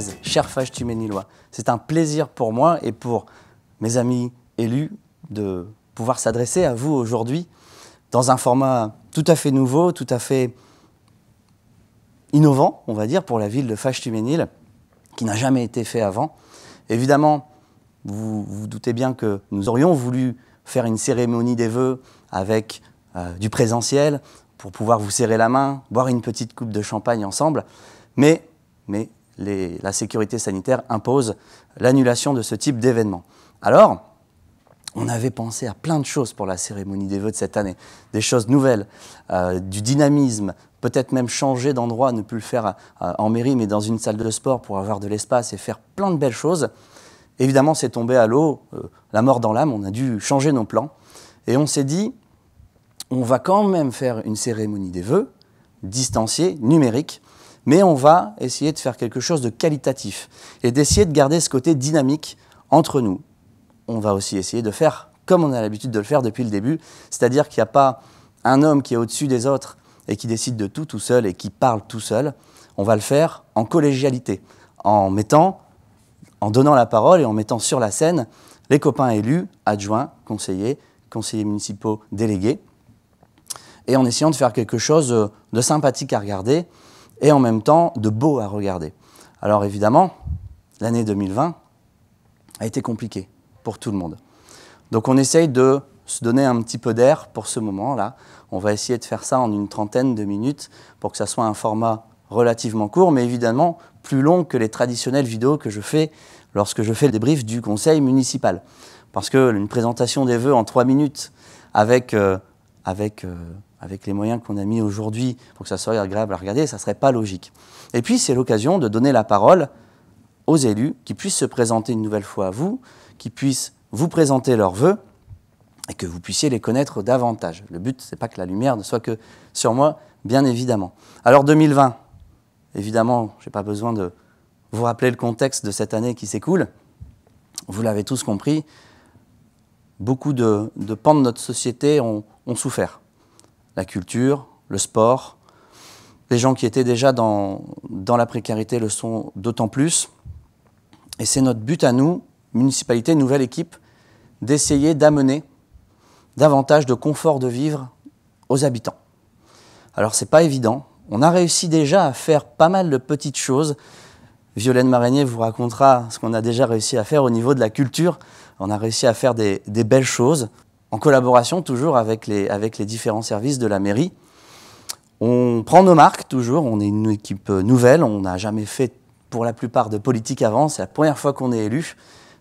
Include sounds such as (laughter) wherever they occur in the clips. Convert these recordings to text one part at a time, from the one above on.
chers cher Fage C'est un plaisir pour moi et pour mes amis élus de pouvoir s'adresser à vous aujourd'hui dans un format tout à fait nouveau, tout à fait innovant, on va dire, pour la ville de Fage-Tuménil, qui n'a jamais été fait avant. Évidemment, vous vous doutez bien que nous aurions voulu faire une cérémonie des vœux avec euh, du présentiel pour pouvoir vous serrer la main, boire une petite coupe de champagne ensemble, mais, mais la sécurité sanitaire impose l'annulation de ce type d'événement. Alors, on avait pensé à plein de choses pour la cérémonie des vœux de cette année, des choses nouvelles, euh, du dynamisme, peut-être même changer d'endroit, ne plus le faire euh, en mairie, mais dans une salle de sport pour avoir de l'espace et faire plein de belles choses. Évidemment, c'est tombé à l'eau, euh, la mort dans l'âme, on a dû changer nos plans. Et on s'est dit, on va quand même faire une cérémonie des vœux, distanciée, numérique, mais on va essayer de faire quelque chose de qualitatif et d'essayer de garder ce côté dynamique entre nous. On va aussi essayer de faire comme on a l'habitude de le faire depuis le début, c'est-à-dire qu'il n'y a pas un homme qui est au-dessus des autres et qui décide de tout tout seul et qui parle tout seul. On va le faire en collégialité, en en donnant la parole et en mettant sur la scène les copains élus, adjoints, conseillers, conseillers municipaux, délégués, et en essayant de faire quelque chose de sympathique à regarder, et en même temps de beau à regarder. Alors évidemment, l'année 2020 a été compliquée pour tout le monde. Donc on essaye de se donner un petit peu d'air pour ce moment-là. On va essayer de faire ça en une trentaine de minutes pour que ça soit un format relativement court, mais évidemment plus long que les traditionnelles vidéos que je fais lorsque je fais le débrief du conseil municipal. Parce qu'une présentation des vœux en trois minutes avec, euh, avec euh, avec les moyens qu'on a mis aujourd'hui pour que ça soit agréable à regarder, ça ne serait pas logique. Et puis, c'est l'occasion de donner la parole aux élus qui puissent se présenter une nouvelle fois à vous, qui puissent vous présenter leurs vœux et que vous puissiez les connaître davantage. Le but, ce n'est pas que la lumière ne soit que sur moi, bien évidemment. Alors 2020, évidemment, je n'ai pas besoin de vous rappeler le contexte de cette année qui s'écoule. Vous l'avez tous compris, beaucoup de, pans de notre société ont souffert la culture, le sport. Les gens qui étaient déjà dans, la précarité le sont d'autant plus. Et c'est notre but à nous, municipalité, nouvelle équipe, d'essayer d'amener davantage de confort de vivre aux habitants. Alors c'est pas évident. On a réussi déjà à faire pas mal de petites choses. Violaine Maraigné vous racontera ce qu'on a déjà réussi à faire au niveau de la culture. On a réussi à faire des belles choses en collaboration toujours avec les, avec les différents services de la mairie. On prend nos marques toujours, on est une équipe euh, nouvelle, on n'a jamais fait pour la plupart de politique avant, c'est la première fois qu'on est élu.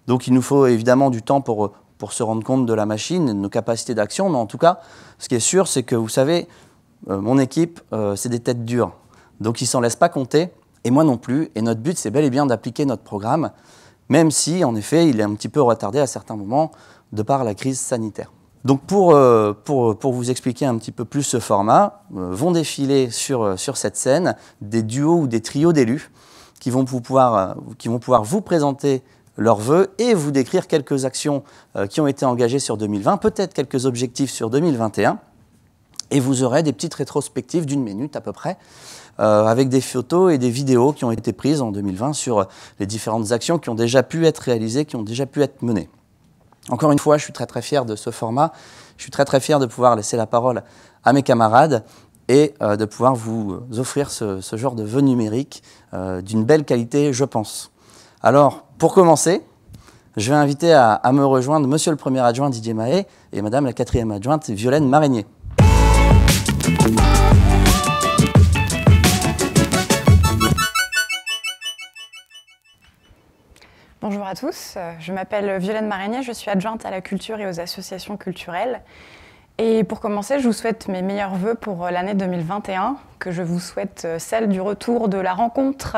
Donc il nous faut évidemment du temps pour, se rendre compte de la machine de nos capacités d'action, mais en tout cas, ce qui est sûr, c'est que vous savez, euh, mon équipe, euh, c'est des têtes dures. Donc ils ne s'en laissent pas compter, et moi non plus, et notre but, c'est bel et bien d'appliquer notre programme, même si, en effet, il est un petit peu retardé à certains moments de par la crise sanitaire. Donc euh, pour, pour, vous expliquer un petit peu plus ce format, euh, vont défiler sur, euh, sur cette scène des duos ou des trios d'élus qui, vont pouvoir, qui vont pouvoir vous présenter leurs vœux et vous décrire quelques actions qui ont été engagées sur 2020, peut-être quelques objectifs sur 2021. Et vous aurez des petites rétrospectives d'une minute à peu près, avec des photos et des vidéos qui ont été prises en 2020 sur les différentes actions qui ont déjà pu être réalisées, qui ont déjà pu être menées. Encore une fois, je suis très très fier de ce format. Je suis très très fier de pouvoir laisser la parole à mes camarades et euh, de pouvoir vous euh, offrir ce, genre de vœux numérique euh, d'une belle qualité, je pense. Alors, pour commencer, je vais inviter à, me rejoindre Monsieur le Premier adjoint Didier Mahé et Madame la quatrième adjointe Violaine Marigné. à tous. Euh, je m'appelle Violaine Marénier, je suis adjointe à la culture et aux associations culturelles. Et pour commencer, je vous souhaite mes meilleurs voeux pour euh, l'année 2021, que je vous souhaite euh, celle du retour de la rencontre,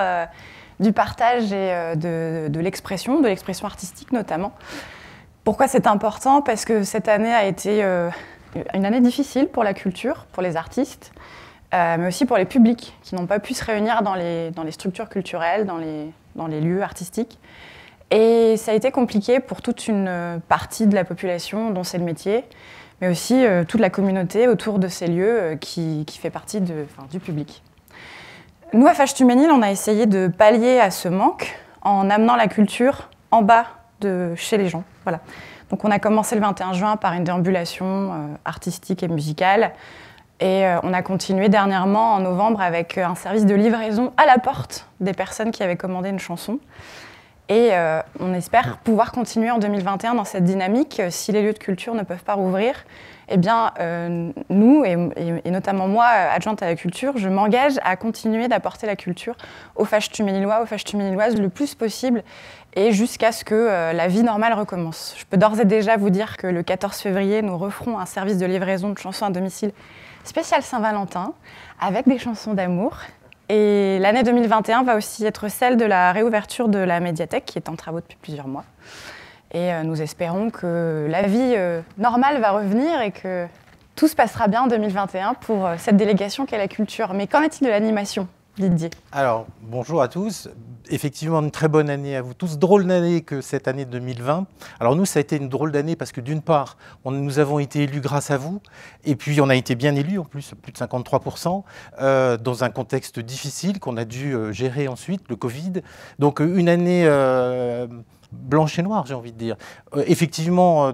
du partage et de l'expression, de l'expression artistique notamment. Pourquoi c'est important Parce que cette année a été une année difficile pour la culture, pour les artistes, mais aussi pour les publics qui n'ont pas pu se réunir dans les, structures culturelles, dans les lieux artistiques. Et ça a été compliqué pour toute une euh, partie de la population dont c'est le métier, mais aussi euh, toute la communauté autour de ces lieux euh, qui, fait partie du public. Nous, à fâche on a essayé de pallier à ce manque en amenant la culture en bas de chez les gens. Voilà. Donc on a commencé le 21 juin par une déambulation artistique et musicale. Et on a continué dernièrement en novembre avec un service de livraison à la porte des personnes qui avaient commandé une chanson. Et euh, on espère pouvoir continuer en 2021 dans cette dynamique. Euh, si les lieux de culture ne peuvent pas rouvrir, eh bien, euh, nous, et, notamment moi, adjointe à la culture, je m'engage à continuer d'apporter la culture aux fâches tuménilois, aux fâches tuméniloises le plus possible et jusqu'à ce que la vie normale recommence. Je peux d'ores et déjà vous dire que le 14 février, nous referons un service de livraison de chansons à domicile spécial Saint-Valentin avec des chansons d'amour et l'année 2021 va aussi être celle de la réouverture de la médiathèque qui est en travaux depuis plusieurs mois. Et euh, nous espérons que la vie euh, normale va revenir et que tout se passera bien en 2021 pour euh, cette délégation qu'est la culture. Mais qu'en est-il de l'animation Didier. Alors, bonjour à tous. Effectivement, une très bonne année à vous tous. Drôle d'année que cette année 2020. Alors nous, ça a été une drôle d'année parce que d'une part, nous avons été élus grâce à vous, et puis on a été bien élus en plus, plus de 53%, euh, dans un contexte difficile qu'on a dû euh, gérer ensuite, le Covid. Donc euh, une année blanche et noire, j'ai envie de dire. Euh, effectivement, euh,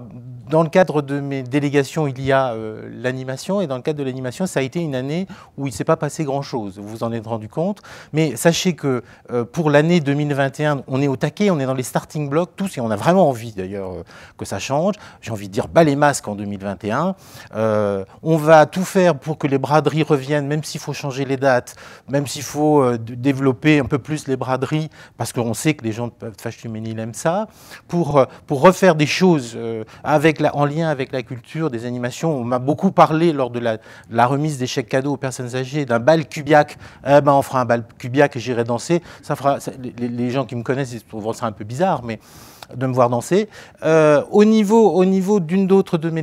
dans le cadre de mes délégations, il y a euh, l'animation, et dans le cadre de l'animation, ça a été une année où il ne s'est pas passé grand-chose, vous vous en êtes rendu compte. Mais sachez que pour l'année 2021, on est au taquet, on est dans les starting blocks, tous, et on a vraiment envie d'ailleurs que ça change. J'ai envie de dire bas les masques en 2021. on va tout faire pour que les braderies reviennent, même s'il faut changer les dates, même s'il faut développer un peu plus les braderies, parce qu'on sait que les gens de Fashtuménil aiment ça pour, euh, pour refaire des choses euh, avec en lien avec la culture, des animations. On m'a beaucoup parlé lors de la, remise des chèques cadeaux aux personnes âgées d'un bal cubiac. Eh ben, on fera un bal cubiac et j'irai danser. Ça fera, les, gens qui me connaissent ils trouveront ça un peu bizarre, mais de me voir danser. Euh, au niveau, au niveau d'une d'autres de mes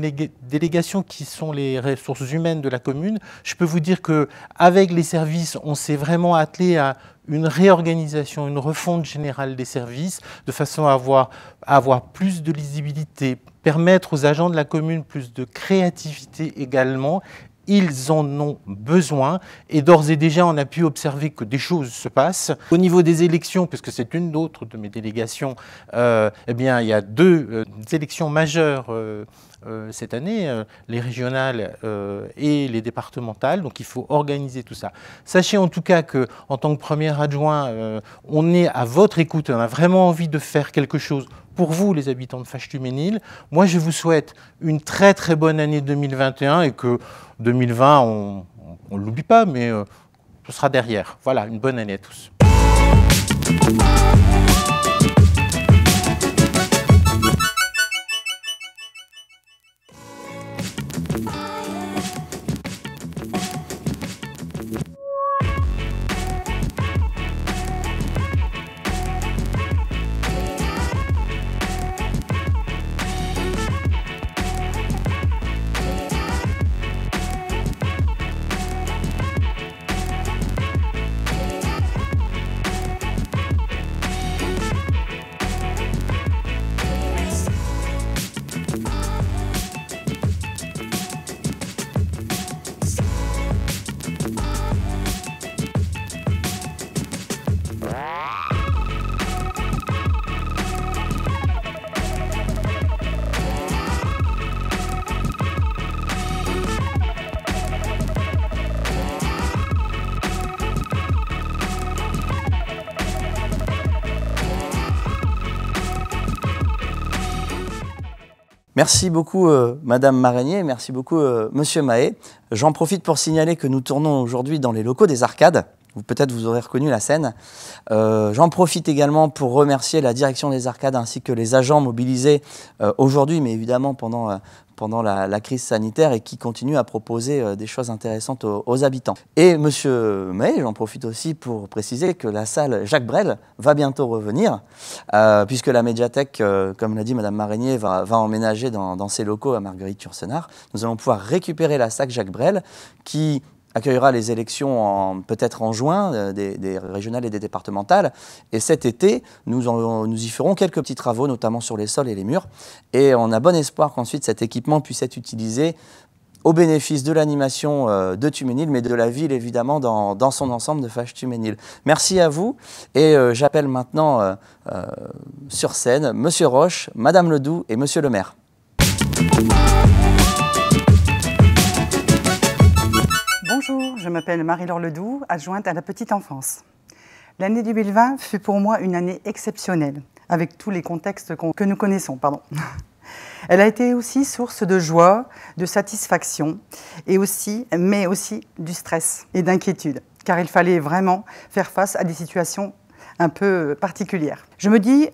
délégations qui sont les ressources humaines de la commune, je peux vous dire que avec les services, on s'est vraiment attelé à une réorganisation, une refonte générale des services, de façon à avoir, à avoir, plus de lisibilité, permettre aux agents de la commune plus de créativité également, ils en ont besoin. Et d'ores et déjà, on a pu observer que des choses se passent. Au niveau des élections, puisque c'est une autre de mes délégations, euh, eh bien, il y a deux euh, élections majeures. Euh, euh, cette année, euh, les régionales euh, et les départementales. Donc il faut organiser tout ça. Sachez en tout cas que en tant que premier adjoint, on est à votre écoute. On a vraiment envie de faire quelque chose pour vous, les habitants de fâche Moi, je vous souhaite une très très bonne année 2021 et que 2020, on ne l'oublie pas, mais ce sera derrière. Voilà, une bonne année à tous. Merci beaucoup, euh, Madame Marenier. merci beaucoup, euh, Monsieur Mahé. J'en profite pour signaler que nous tournons aujourd'hui dans les locaux des arcades. Peut-être vous aurez reconnu la scène. Euh, j'en profite également pour remercier la direction des arcades ainsi que les agents mobilisés aujourd'hui, mais évidemment pendant, pendant la, crise sanitaire et qui continue à proposer euh, des choses intéressantes aux, habitants. Et Monsieur May, j'en profite aussi pour préciser que la salle Jacques Brel va bientôt revenir, euh, puisque la médiathèque, euh, comme l'a dit Madame Marigné, va, va emménager dans, dans, ses locaux à Marguerite Turcenard. Nous allons pouvoir récupérer la salle Jacques Brel qui accueillera les élections peut-être en juin euh, des, régionales et des départementales. Et cet été, nous, y ferons quelques petits travaux, notamment sur les sols et les murs. Et on a bon espoir qu'ensuite cet équipement puisse être utilisé au bénéfice de l'animation euh, de Tuménil, mais de la ville évidemment dans, son ensemble de Fâche Tuménil. Merci à vous et euh, j'appelle maintenant sur scène Monsieur Roche, Madame Ledoux et Monsieur le maire. je m'appelle Marie-Laure Ledoux, adjointe à la petite enfance. L'année 2020 fut pour moi une année exceptionnelle, avec tous les contextes que nous connaissons. Pardon. (laughs) Elle a été aussi source de joie, de satisfaction, et aussi, mais aussi du stress et d'inquiétude, car il fallait vraiment faire face à des situations un peu particulières. Je me dis,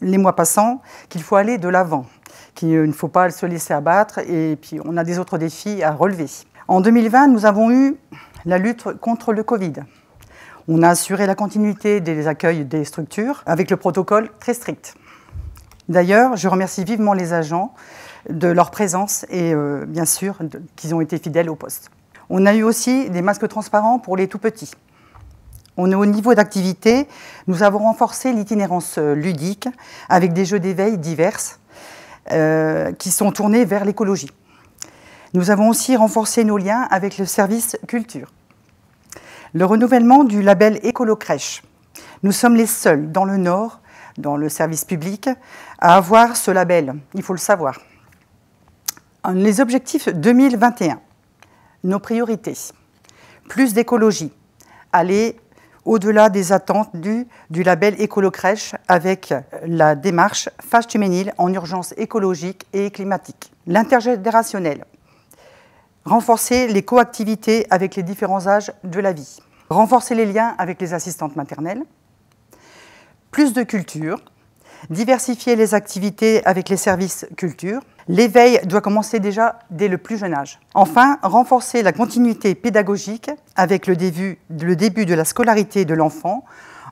les mois passants, qu'il faut aller de l'avant, qu'il ne faut pas se laisser abattre, et puis on a des autres défis à relever. En 2020, nous avons eu la lutte contre le Covid. On a assuré la continuité des accueils des structures avec le protocole très strict. D'ailleurs, je remercie vivement les agents de leur présence et euh, bien sûr qu'ils ont été fidèles au poste. On a eu aussi des masques transparents pour les tout-petits. On est au niveau d'activité, nous avons renforcé l'itinérance euh, ludique avec des jeux d'éveil diverses euh, qui sont tournés vers l'écologie. Nous avons aussi renforcé nos liens avec le service culture. Le renouvellement du label écolo-crèche. Nous sommes les seuls dans le Nord, dans le service public, à avoir ce label. Il faut le savoir. Les objectifs 2021. Nos priorités. Plus d'écologie. Aller au-delà des attentes du, du label écolo-crèche avec la démarche phase en urgence écologique et climatique. L'intergénérationnel renforcer les coactivités avec les différents âges de la vie, renforcer les liens avec les assistantes maternelles, plus de culture, diversifier les activités avec les services culture. L'éveil doit commencer déjà dès le plus jeune âge. Enfin, renforcer la continuité pédagogique avec le début, le début de la scolarité de l'enfant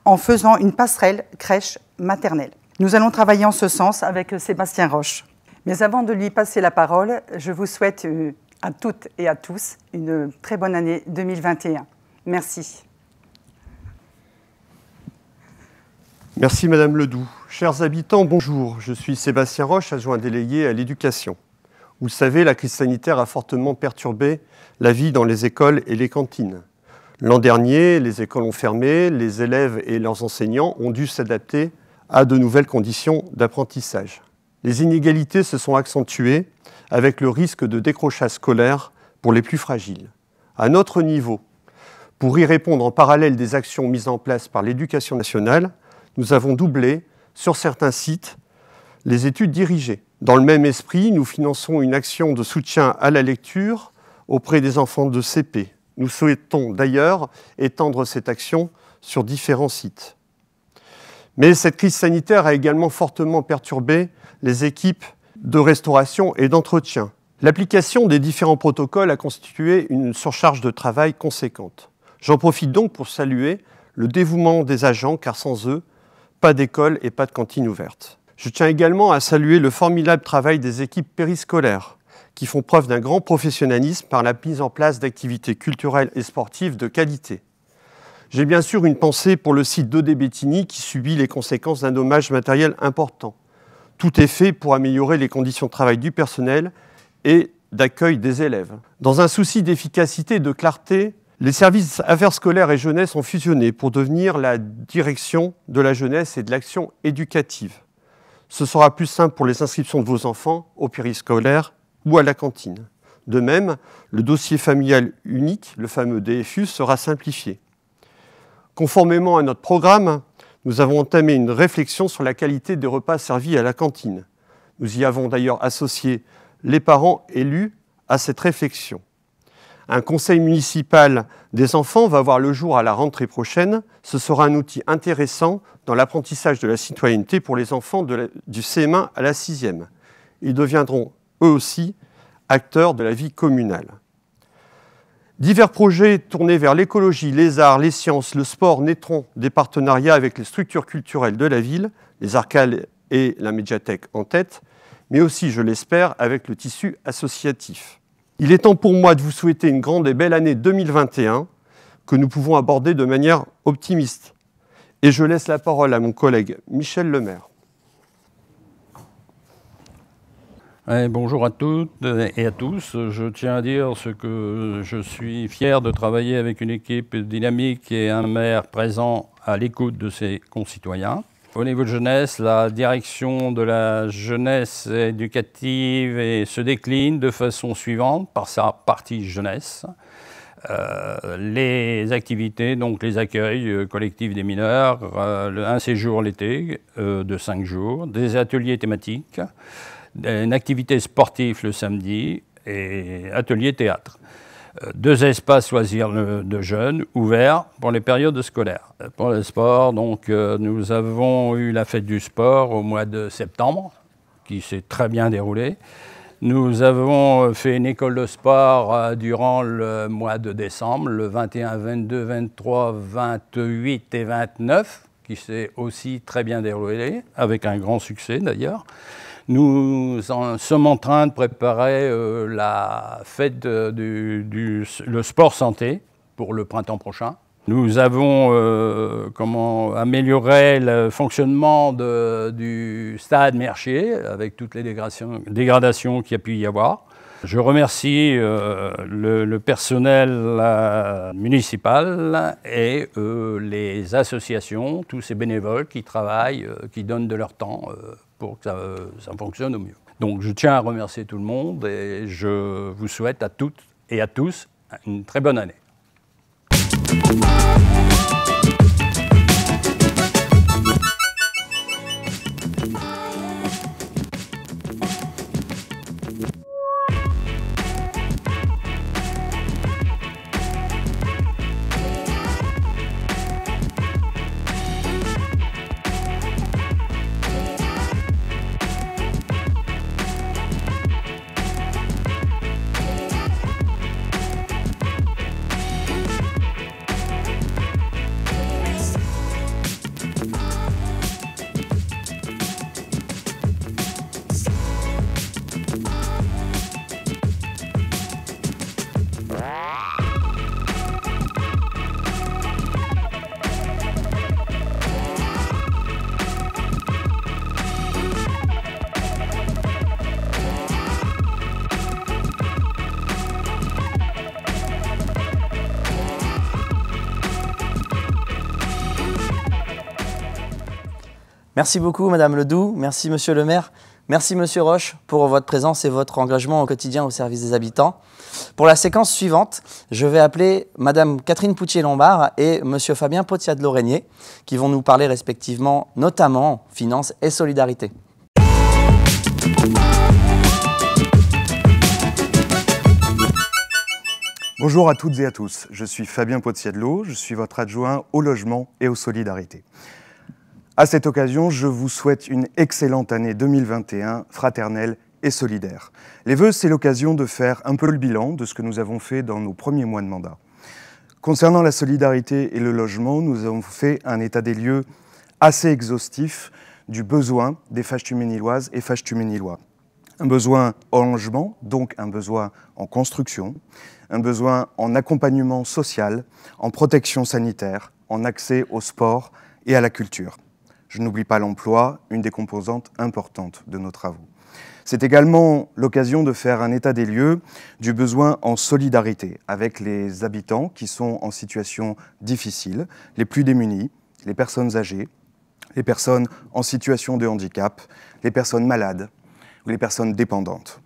en faisant une passerelle crèche-maternelle. Nous allons travailler en ce sens avec Sébastien Roche. Mais avant de lui passer la parole, je vous souhaite euh, à toutes et à tous une très bonne année 2021. Merci. Merci Madame Ledoux. Chers habitants, bonjour. Je suis Sébastien Roche, adjoint délégué à l'éducation. Vous le savez, la crise sanitaire a fortement perturbé la vie dans les écoles et les cantines. L'an dernier, les écoles ont fermé, les élèves et leurs enseignants ont dû s'adapter à de nouvelles conditions d'apprentissage les inégalités se sont accentuées avec le risque de décrochage scolaire pour les plus fragiles. À notre niveau, pour y répondre en parallèle des actions mises en place par l'éducation nationale, nous avons doublé, sur certains sites, les études dirigées. Dans le même esprit, nous finançons une action de soutien à la lecture auprès des enfants de CP. Nous souhaitons d'ailleurs étendre cette action sur différents sites. Mais cette crise sanitaire a également fortement perturbé les équipes de restauration et d'entretien. L'application des différents protocoles a constitué une surcharge de travail conséquente. J'en profite donc pour saluer le dévouement des agents, car sans eux, pas d'école et pas de cantine ouverte. Je tiens également à saluer le formidable travail des équipes périscolaires, qui font preuve d'un grand professionnalisme par la mise en place d'activités culturelles et sportives de qualité. J'ai bien sûr une pensée pour le site d'Odé Bettini qui subit les conséquences d'un dommage matériel important. Tout est fait pour améliorer les conditions de travail du personnel et d'accueil des élèves. Dans un souci d'efficacité et de clarté, les services affaires scolaires et jeunesse ont fusionné pour devenir la direction de la jeunesse et de l'action éducative. Ce sera plus simple pour les inscriptions de vos enfants au périscolaire ou à la cantine. De même, le dossier familial unique, le fameux DFU, sera simplifié. Conformément à notre programme, nous avons entamé une réflexion sur la qualité des repas servis à la cantine. Nous y avons d'ailleurs associé les parents élus à cette réflexion. Un conseil municipal des enfants va voir le jour à la rentrée prochaine. Ce sera un outil intéressant dans l'apprentissage de la citoyenneté pour les enfants du CM1 à la 6e. Ils deviendront eux aussi acteurs de la vie communale. Divers projets tournés vers l'écologie, les arts, les sciences, le sport naîtront des partenariats avec les structures culturelles de la ville, les arcades et la médiathèque en tête, mais aussi, je l'espère, avec le tissu associatif. Il est temps pour moi de vous souhaiter une grande et belle année 2021 que nous pouvons aborder de manière optimiste. Et je laisse la parole à mon collègue Michel Lemaire. Eh, bonjour à toutes et à tous. Je tiens à dire ce que je suis fier de travailler avec une équipe dynamique et un maire présent à l'écoute de ses concitoyens. Au niveau de jeunesse, la direction de la jeunesse éducative se décline de façon suivante par sa partie jeunesse. Euh, les activités, donc les accueils collectifs des mineurs, euh, un séjour l'été euh, de cinq jours, des ateliers thématiques, une activité sportive le samedi et atelier théâtre. Euh, deux espaces loisirs de jeunes ouverts pour les périodes scolaires. Euh, pour le sport, donc, euh, nous avons eu la fête du sport au mois de septembre, qui s'est très bien déroulée. Nous avons fait une école de sport durant le mois de décembre, le 21, 22, 23, 28 et 29, qui s'est aussi très bien déroulée, avec un grand succès d'ailleurs. Nous sommes en train de préparer euh, la fête du, le sport santé pour le printemps prochain. Nous avons euh, comment, amélioré le fonctionnement du stade Mercier avec toutes les dégradations, dégradations qu'il y a pu y avoir. Je remercie euh, le, personnel municipal et les associations, tous ces bénévoles qui travaillent, qui donnent de leur temps pour que ça, ça fonctionne au mieux. Donc je tiens à remercier tout le monde et je vous souhaite à toutes et à tous une très bonne année. Merci beaucoup, Madame Ledoux. Merci, Monsieur le maire. Merci, Monsieur Roche, pour votre présence et votre engagement au quotidien au service des habitants. Pour la séquence suivante, je vais appeler Madame Catherine Poutier-Lombard et Monsieur Fabien potier de qui vont nous parler respectivement, notamment, finances et solidarité. Bonjour à toutes et à tous, je suis Fabien Potiadlot, je suis votre adjoint au logement et aux solidarités. À cette occasion, je vous souhaite une excellente année 2021, fraternelle et solidaire. Les vœux, c'est l'occasion de faire un peu le bilan de ce que nous avons fait dans nos premiers mois de mandat. Concernant la solidarité et le logement, nous avons fait un état des lieux assez exhaustif du besoin des Fashtuméniloises et Fashtuménilois. Un besoin en logement, donc un besoin en construction, un besoin en accompagnement social, en protection sanitaire, en accès au sport et à la culture. Je n'oublie pas l'emploi, une des composantes importantes de nos travaux. C'est également l'occasion de faire un état des lieux du besoin en solidarité avec les habitants qui sont en situation difficile, les plus démunis, les personnes âgées, les personnes en situation de handicap, les personnes malades ou les personnes dépendantes.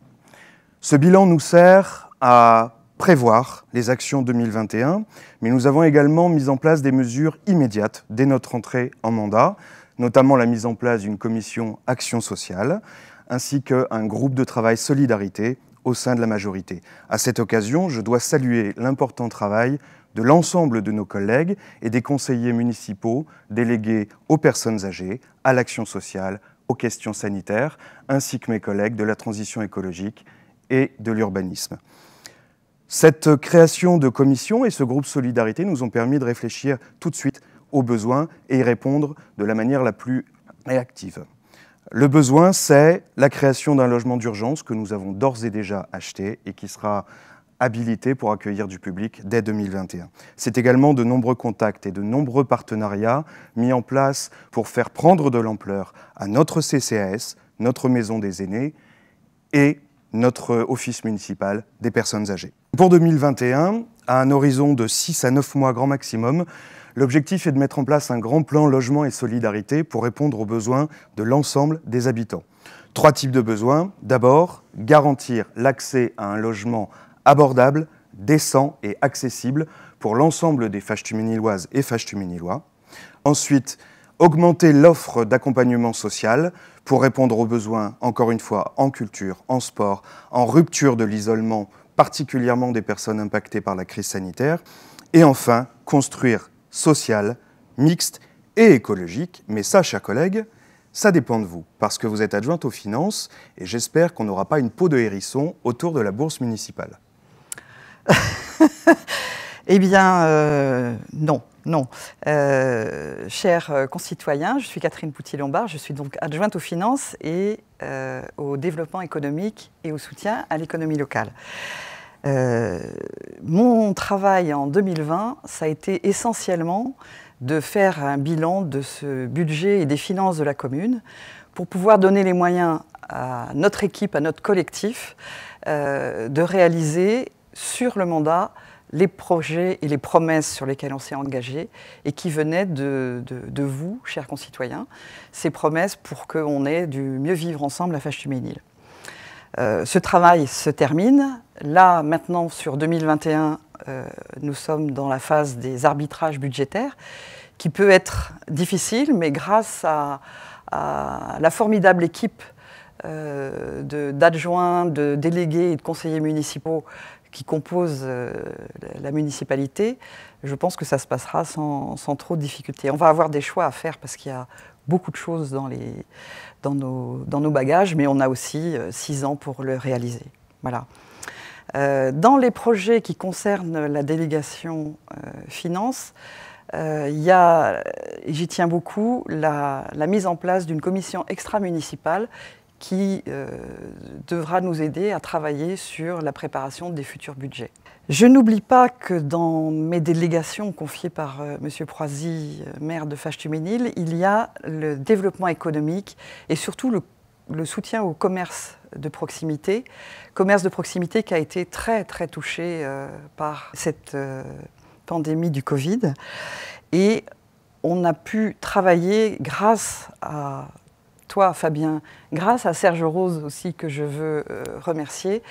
Ce bilan nous sert à prévoir les actions 2021, mais nous avons également mis en place des mesures immédiates dès notre entrée en mandat, notamment la mise en place d'une commission action sociale, ainsi qu'un groupe de travail solidarité au sein de la majorité. À cette occasion, je dois saluer l'important travail de l'ensemble de nos collègues et des conseillers municipaux délégués aux personnes âgées, à l'action sociale, aux questions sanitaires, ainsi que mes collègues de la transition écologique et de l'urbanisme. Cette création de commission et ce groupe Solidarité nous ont permis de réfléchir tout de suite aux besoins et y répondre de la manière la plus réactive. Le besoin, c'est la création d'un logement d'urgence que nous avons d'ores et déjà acheté et qui sera habilité pour accueillir du public dès 2021. C'est également de nombreux contacts et de nombreux partenariats mis en place pour faire prendre de l'ampleur à notre CCAS, notre maison des aînés et notre office municipal des personnes âgées. Pour 2021, à un horizon de 6 à 9 mois grand maximum, L'objectif est de mettre en place un grand plan logement et solidarité pour répondre aux besoins de l'ensemble des habitants. Trois types de besoins. D'abord, garantir l'accès à un logement abordable, décent et accessible pour l'ensemble des Fashtuméniloises et Fashtuménilois. Ensuite, augmenter l'offre d'accompagnement social pour répondre aux besoins, encore une fois, en culture, en sport, en rupture de l'isolement, particulièrement des personnes impactées par la crise sanitaire. Et enfin, construire sociale, mixte et écologique. Mais ça, chers collègues, ça dépend de vous, parce que vous êtes adjointe aux finances et j'espère qu'on n'aura pas une peau de hérisson autour de la bourse municipale. (laughs) eh bien, euh, non. Non. Euh, chers euh, concitoyens, je suis Catherine pouti lombard je suis donc adjointe aux finances et au développement économique et au soutien à l'économie locale. Euh, mon travail en 2020, ça a été essentiellement de faire un bilan de ce budget et des finances de la commune pour pouvoir donner les moyens à notre équipe, à notre collectif, euh, de réaliser sur le mandat les projets et les promesses sur lesquelles on s'est engagé et qui venaient de, vous, chers concitoyens, ces promesses pour qu'on ait du mieux vivre ensemble à Fâche-Tuménil. Euh, ce travail se termine. Là, maintenant, sur 2021, euh, nous sommes dans la phase des arbitrages budgétaires, qui peut être difficile, mais grâce à, la formidable équipe euh, d'adjoints, de, délégués et de conseillers municipaux qui composent la municipalité, je pense que ça se passera sans, trop de difficultés. On va avoir des choix à faire parce qu'il y a beaucoup de choses dans les, dans nos, dans nos bagages, mais on a aussi euh, six ans pour le réaliser. Voilà. Euh, dans les projets qui concernent la délégation euh, finance, il y a, j'y tiens beaucoup, la, la, mise en place d'une commission extra-municipale qui euh, devra nous aider à travailler sur la préparation des futurs budgets. Je n'oublie pas que dans mes délégations confiées par Monsieur M. Proisy, euh, maire de fâche tuménil il y a le développement économique et surtout le, soutien au commerce de proximité, commerce de proximité qui a été très très touché euh, par cette pandémie du Covid. Et on a pu travailler grâce à Fabien, grâce à Serge Rose aussi, que je veux euh, remercier,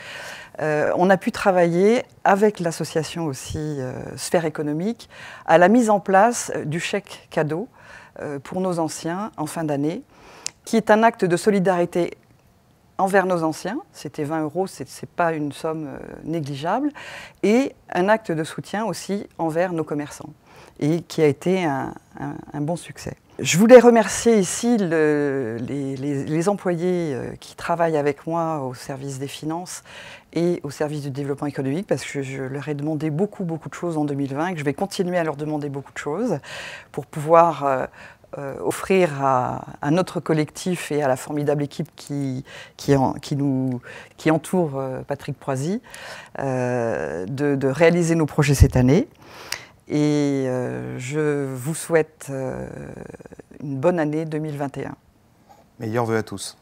euh, on a pu travailler avec l'association aussi euh, Sphère économique à la mise en place du chèque cadeau pour nos anciens en fin d'année, qui est un acte de solidarité envers nos anciens, c'était 20 euros, ce n'est pas une somme négligeable, et un acte de soutien aussi envers nos commerçants, et qui a été un bon succès. Je voulais remercier ici les, employés euh, qui travaillent avec moi au service des finances et au service du développement économique parce que je leur ai demandé beaucoup beaucoup de choses en 2020 et que je vais continuer à leur demander beaucoup de choses pour pouvoir euh, euh, offrir à, notre collectif et à la formidable équipe qui, nous, qui entoure Patrick Proisy de, réaliser nos projets cette année. Et euh, je vous souhaite euh, une bonne année 2021. Meilleurs vœux à tous.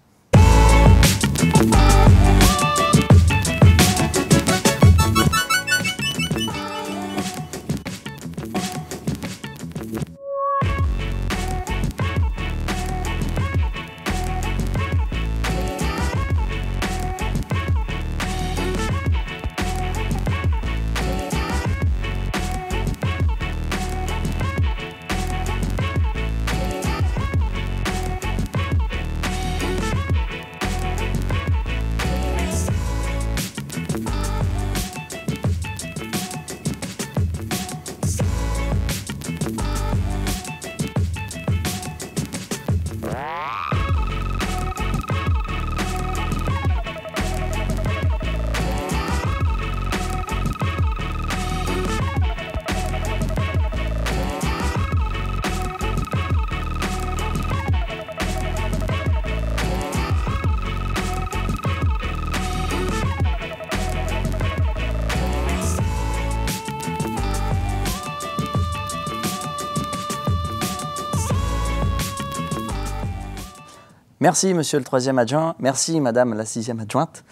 Merci, monsieur le troisième adjoint. Merci, madame la sixième adjointe.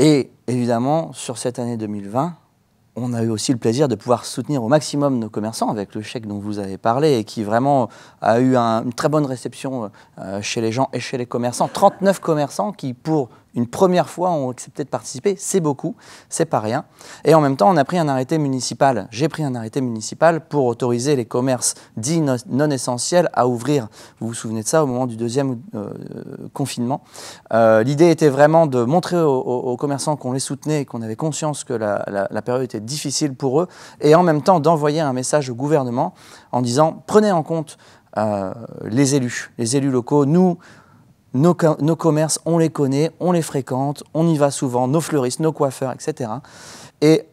Et évidemment, sur cette année 2020, on a eu aussi le plaisir de pouvoir soutenir au maximum nos commerçants avec le chèque dont vous avez parlé et qui vraiment a eu une très bonne réception euh, chez les gens et chez les commerçants. 39 commerçants qui, pour une première fois ont accepté de participer, c'est beaucoup, c'est pas rien. Et en même temps, on a pris un arrêté municipal. J'ai pris un arrêté municipal pour autoriser les commerces dits non essentiels à ouvrir. Vous vous souvenez de ça au moment du deuxième euh, confinement. Euh, l'idée était vraiment de montrer aux, commerçants qu'on les soutenait et qu'on avait conscience que la, période était difficile pour eux, et en même temps d'envoyer un message au gouvernement en disant prenez en compte euh, les élus, les élus locaux. Nous, nos, commerces, on les connaît, on les fréquente, on y va souvent, nos fleuristes, nos coiffeurs, etc. Et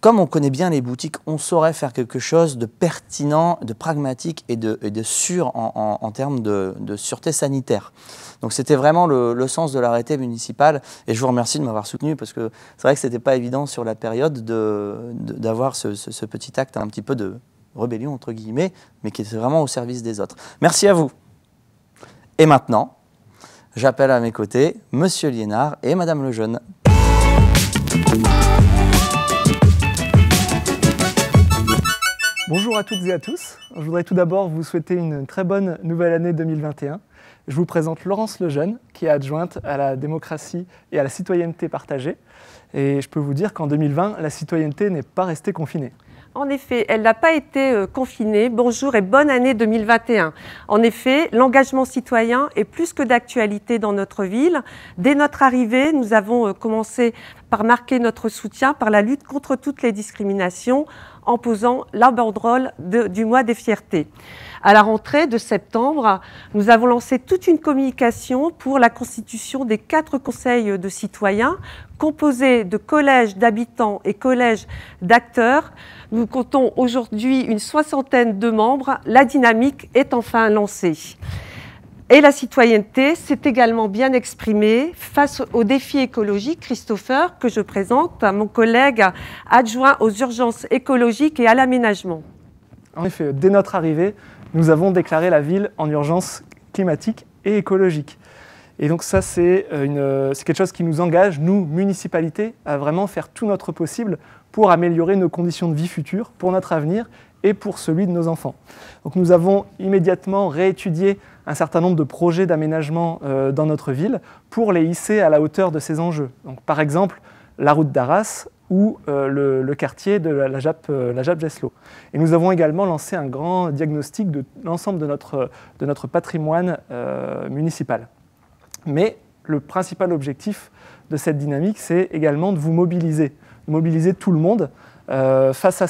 comme on connaît bien les boutiques, on saurait faire quelque chose de pertinent, de pragmatique et de, de sûr en, termes de, sûreté sanitaire. Donc c'était vraiment le, sens de l'arrêté municipal et je vous remercie de m'avoir soutenu parce que c'est vrai que ce n'était pas évident sur la période d'avoir ce, ce petit acte un petit peu de rébellion entre guillemets, mais qui était vraiment au service des autres. Merci à vous. Et maintenant, J'appelle à mes côtés Monsieur Liénard et Madame Lejeune. Bonjour à toutes et à tous. Je voudrais tout d'abord vous souhaiter une très bonne nouvelle année 2021. Je vous présente Laurence Lejeune, qui est adjointe à la démocratie et à la citoyenneté partagée. Et je peux vous dire qu'en 2020, la citoyenneté n'est pas restée confinée. En effet, elle n'a pas été euh, confinée. Bonjour et bonne année 2021. En effet, l'engagement citoyen est plus que d'actualité dans notre ville. Dès notre arrivée, nous avons euh, commencé par marquer notre soutien par la lutte contre toutes les discriminations en posant la banderole du mois des fiertés. À la rentrée de septembre, nous avons lancé toute une communication pour la constitution des quatre conseils de citoyens composés de collèges d'habitants et collèges d'acteurs. Nous comptons aujourd'hui une soixantaine de membres. La dynamique est enfin lancée. Et la citoyenneté s'est également bien exprimée face aux défis écologiques, Christopher, que je présente à mon collègue adjoint aux urgences écologiques et à l'aménagement. En effet, dès notre arrivée, nous avons déclaré la ville en urgence climatique et écologique. Et donc ça, c'est euh, euh, quelque chose qui nous engage, nous, municipalités, à vraiment faire tout notre possible pour améliorer nos conditions de vie futures, pour notre avenir, et pour celui de nos enfants. nous avons immédiatement réétudié un certain nombre de projets d'aménagement euh, dans notre ville pour les hisser à la hauteur de ces enjeux. par exemple, la route d'Arras ou euh, le, quartier de la, JAP, Geslo. Euh, et nous avons également lancé un grand diagnostic de l'ensemble de notre, de notre patrimoine municipal. Mais le principal objectif de cette dynamique, c'est également de vous mobiliser, de mobiliser tout le monde euh, euh, face, à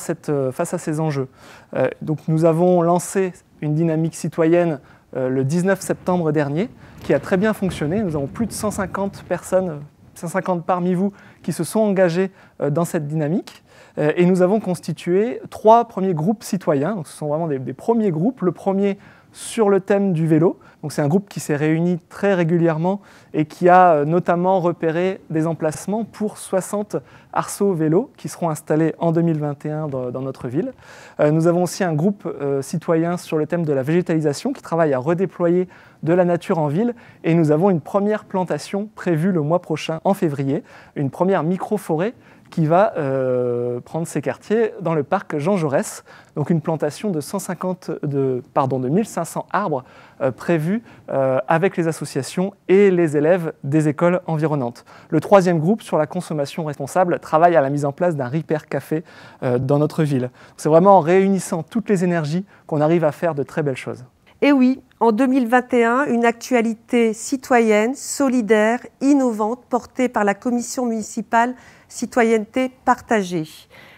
ces enjeux. Euh, donc nous avons lancé une dynamique citoyenne le 19 septembre dernier qui a très bien fonctionné. Nous avons plus de 150 personnes, 150 parmi vous, qui se sont engagées dans cette dynamique. Et nous avons constitué trois premiers groupes citoyens. ce sont vraiment des premiers groupes. Le premier sur le thème du vélo. Donc c'est un groupe qui s'est réuni très régulièrement et qui a euh, notamment repéré des emplacements pour 60 arceaux vélos qui seront installés en 2021 dans, notre ville. Euh, nous avons aussi un groupe euh, citoyen sur le thème de la végétalisation qui travaille à redéployer de la nature en ville et nous avons une première plantation prévue le mois prochain en février, une première micro-forêt qui va euh, prendre ses quartiers dans le parc Jean Jaurès, donc une plantation de, 150 pardon, de 1500 arbres euh, prévus euh, avec les associations et les élèves des écoles environnantes. Le troisième groupe sur la consommation responsable travaille à la mise en place d'un repair café dans notre ville. C'est vraiment en réunissant toutes les énergies qu'on arrive à faire de très belles choses. Et eh oui, en 2021, une actualité citoyenne, solidaire, innovante, portée par la commission municipale Citoyenneté partagée.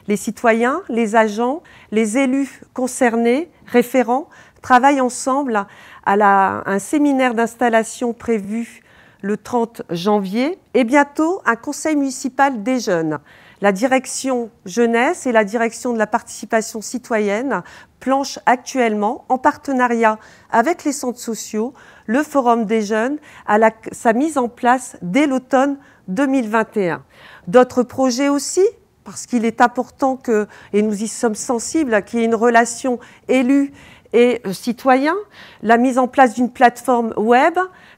Les citoyens, les agents, les élus concernés, référents, travaillent ensemble à, un séminaire d'installation prévu le 30 janvier et bientôt un conseil municipal des jeunes la direction jeunesse et la direction de la participation citoyenne planchent actuellement, en partenariat avec les centres sociaux, le Forum des jeunes à la, sa mise en place dès l'automne 2021. D'autres projets aussi parce qu'il est important que, et nous y sommes sensibles, qu'il y ait une relation élue et euh, citoyen, la mise en place d'une plateforme web,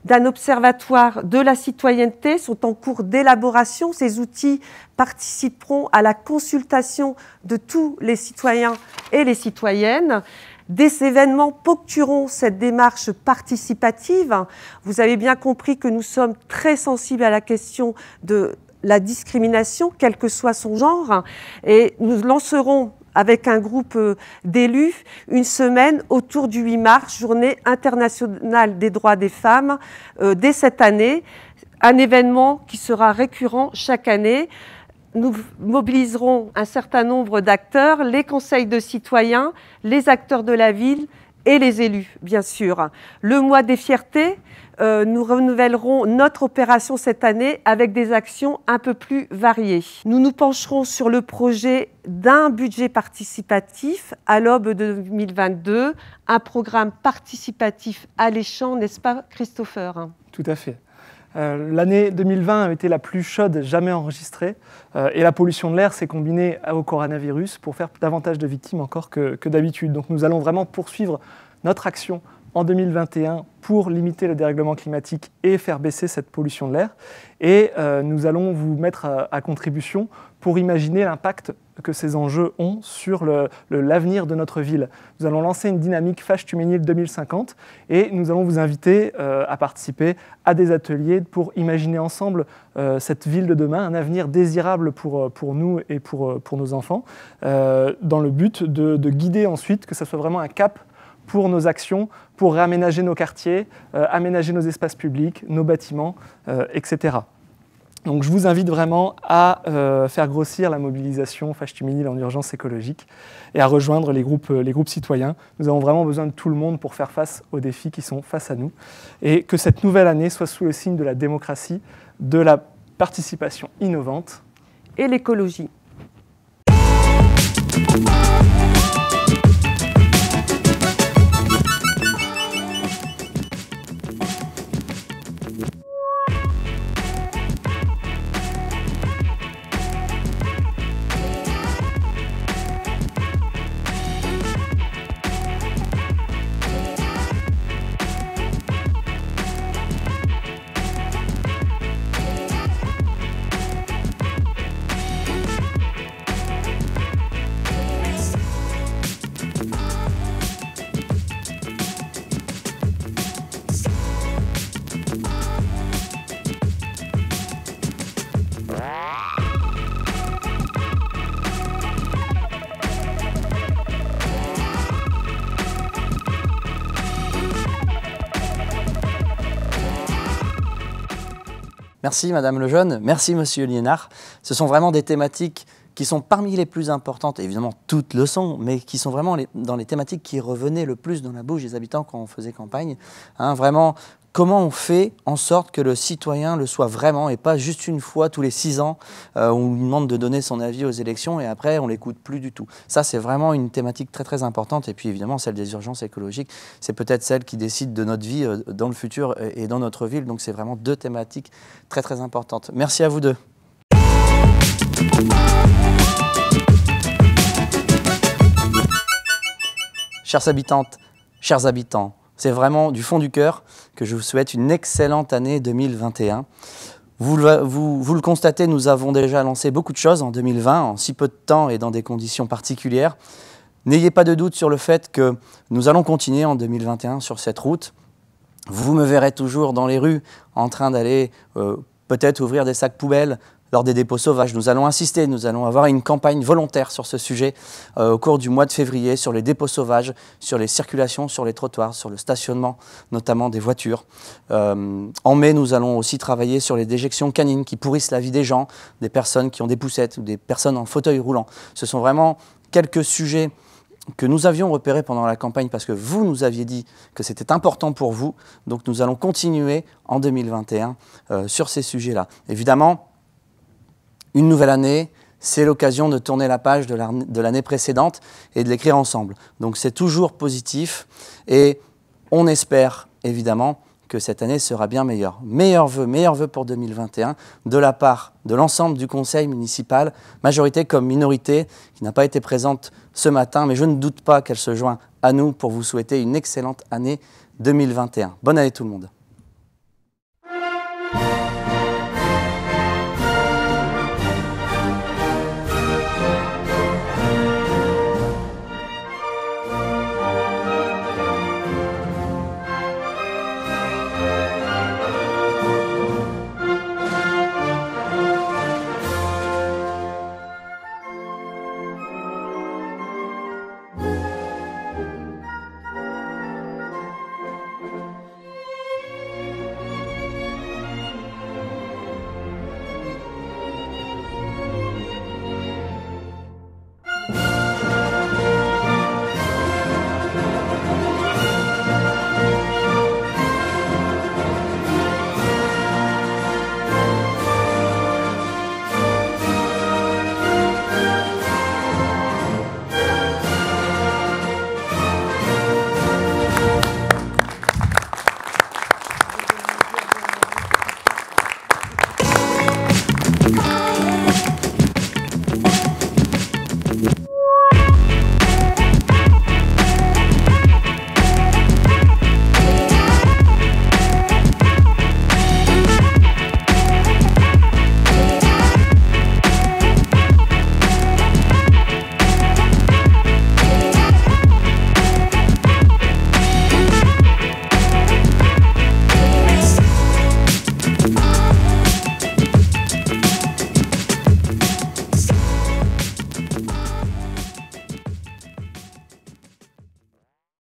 d'un observatoire de la citoyenneté sont en cours d'élaboration. Ces outils participeront à la consultation de tous les citoyens et les citoyennes. Des événements ponctueront cette démarche participative. Vous avez bien compris que nous sommes très sensibles à la question de la discrimination, quel que soit son genre, et nous lancerons avec un groupe euh, d'élus une semaine autour du 8 mars, journée internationale des droits des femmes, euh, dès cette année, un événement qui sera récurrent chaque année nous mobiliserons un certain nombre d'acteurs, les conseils de citoyens, les acteurs de la ville et les élus, bien sûr. Le mois des fiertés, euh, nous renouvellerons notre opération cette année avec des actions un peu plus variées. Nous nous pencherons sur le projet d'un budget participatif à l'aube 2022, un programme participatif alléchant, n'est-ce pas Christopher Tout à fait. Euh, l'année 2020 a été la plus chaude jamais enregistrée euh, et la pollution de l'air s'est combinée au coronavirus pour faire davantage de victimes encore que, que d'habitude. Donc nous allons vraiment poursuivre notre action en 2021 pour limiter le dérèglement climatique et faire baisser cette pollution de l'air. Et euh, nous allons vous mettre à, contribution pour imaginer l'impact que ces enjeux ont sur l'avenir de notre ville. Nous allons lancer une dynamique Fâche-Tuménil 2050 et nous allons vous inviter euh, à participer à des ateliers pour imaginer ensemble euh, cette ville de demain, un avenir désirable pour, nous et pour, nos enfants, dans le but de, de guider ensuite que ce soit vraiment un cap pour nos actions, pour réaménager nos quartiers, euh, aménager nos espaces publics, nos bâtiments, euh, etc. Donc je vous invite vraiment à euh, faire grossir la mobilisation Fashtuminil en urgence écologique et à rejoindre les groupes, les groupes citoyens. Nous avons vraiment besoin de tout le monde pour faire face aux défis qui sont face à nous et que cette nouvelle année soit sous le signe de la démocratie, de la participation innovante et l'écologie. Merci Madame Lejeune, merci Monsieur Liénard. Ce sont vraiment des thématiques qui sont parmi les plus importantes, évidemment toutes le sont, mais qui sont vraiment dans les thématiques qui revenaient le plus dans la bouche des habitants quand on faisait campagne. Hein. vraiment, comment on fait en sorte que le citoyen le soit vraiment et pas juste une fois tous les six ans euh, on lui demande de donner son avis aux élections et après on l'écoute plus du tout. Ça c'est vraiment une thématique très très importante et puis évidemment celle des urgences écologiques, c'est peut-être celle qui décide de notre vie euh, dans le futur et dans notre ville. Donc c'est vraiment deux thématiques très très importantes. Merci à vous deux. Chers habitantes, chers habitants, c'est vraiment du fond du cœur que je vous souhaite une excellente année 2021. Vous le, constatez, nous avons déjà lancé beaucoup de choses en 2020, en si peu de temps et dans des conditions particulières. N'ayez pas de doute sur le fait que nous allons continuer en 2021 sur cette route. Vous me verrez toujours dans les rues en train d'aller euh, peut-être ouvrir des sacs poubelles, lors des dépôts sauvages. Nous allons insister, nous allons avoir une campagne volontaire sur ce sujet euh, au cours du mois de février, sur les dépôts sauvages, sur les circulations, sur les trottoirs, sur le stationnement notamment des voitures. Euh, en mai, nous allons aussi travailler sur les déjections canines qui pourrissent la vie des gens, des personnes qui ont des poussettes ou des personnes en fauteuil roulant. Ce sont vraiment quelques sujets que nous avions repérés pendant la campagne parce que vous nous aviez dit que c'était important pour vous. Donc nous allons continuer en 2021 euh, sur ces sujets-là. Évidemment, une nouvelle année, c'est l'occasion de tourner la page de l'année précédente et de l'écrire ensemble. Donc c'est toujours positif et on espère évidemment que cette année sera bien meilleure. Meilleur vœu, meilleur vœu pour 2021 de la part de l'ensemble du conseil municipal, majorité comme minorité, qui n'a pas été présente ce matin, mais je ne doute pas qu'elle se joint à nous pour vous souhaiter une excellente année 2021. Bonne année tout le monde.